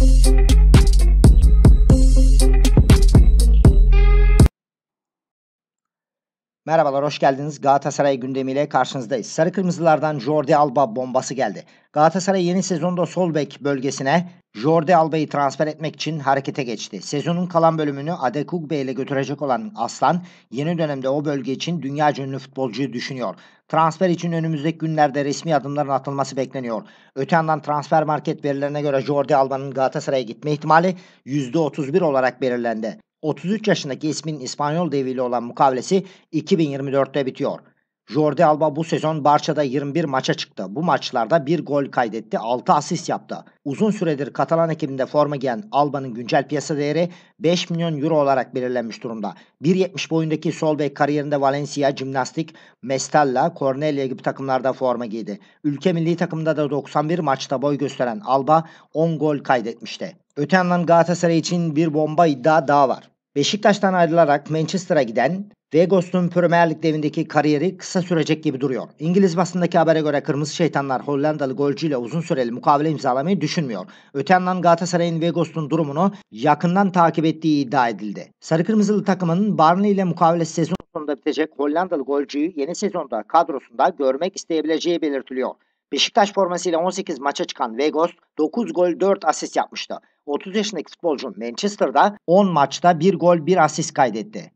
Música Merhabalar, hoş geldiniz. Galatasaray gündemiyle karşınızdayız. Sarı Kırmızılardan Jordi Alba bombası geldi. Galatasaray yeni sezonda sol bölgesine Jordi Alba'yı transfer etmek için harekete geçti. Sezonun kalan bölümünü Adekugbe ile götürecek olan Aslan, yeni dönemde o bölge için dünya ünlü futbolcuyu düşünüyor. Transfer için önümüzdeki günlerde resmi adımların atılması bekleniyor. Öte yandan transfer market verilerine göre Jordi Alba'nın Galatasaray'a gitme ihtimali %31 olarak belirlendi. 33 yaşındaki ismin İspanyol deviyle olan mukavlesi 2024'te bitiyor. Jordi Alba bu sezon Barça'da 21 maça çıktı. Bu maçlarda bir gol kaydetti, 6 asist yaptı. Uzun süredir Katalan ekibinde forma giyen Alba'nın güncel piyasa değeri 5 milyon euro olarak belirlenmiş durumda. 1.70 boyundaki sol bek kariyerinde Valencia, Gimnastik, Mestalla, Cornelia gibi takımlarda forma giydi. Ülke milli takımında da 91 maçta boy gösteren Alba 10 gol kaydetmişti. Öte yandan Galatasaray için bir bomba iddia daha var. Beşiktaş'tan ayrılarak Manchester'a giden Vegos'un Premier Lig devindeki kariyeri kısa sürecek gibi duruyor. İngiliz basındaki habere göre Kırmızı Şeytanlar Hollandalı golcüyle uzun süreli mukavele imzalamayı düşünmüyor. Öte yandan Galatasaray'ın Vegos'un durumunu yakından takip ettiği iddia edildi. Sarı Kırmızılı takımın Barney ile mukavelesi sezon sonunda bitecek Hollandalı golcüyü yeni sezonda kadrosunda görmek isteyebileceği belirtiliyor. Beşiktaş formasıyla 18 maça çıkan Vegos 9 gol 4 asist yapmıştı. 30 yaşındaki futbolcu Manchester'da 10 maçta 1 gol 1 asist kaydetti.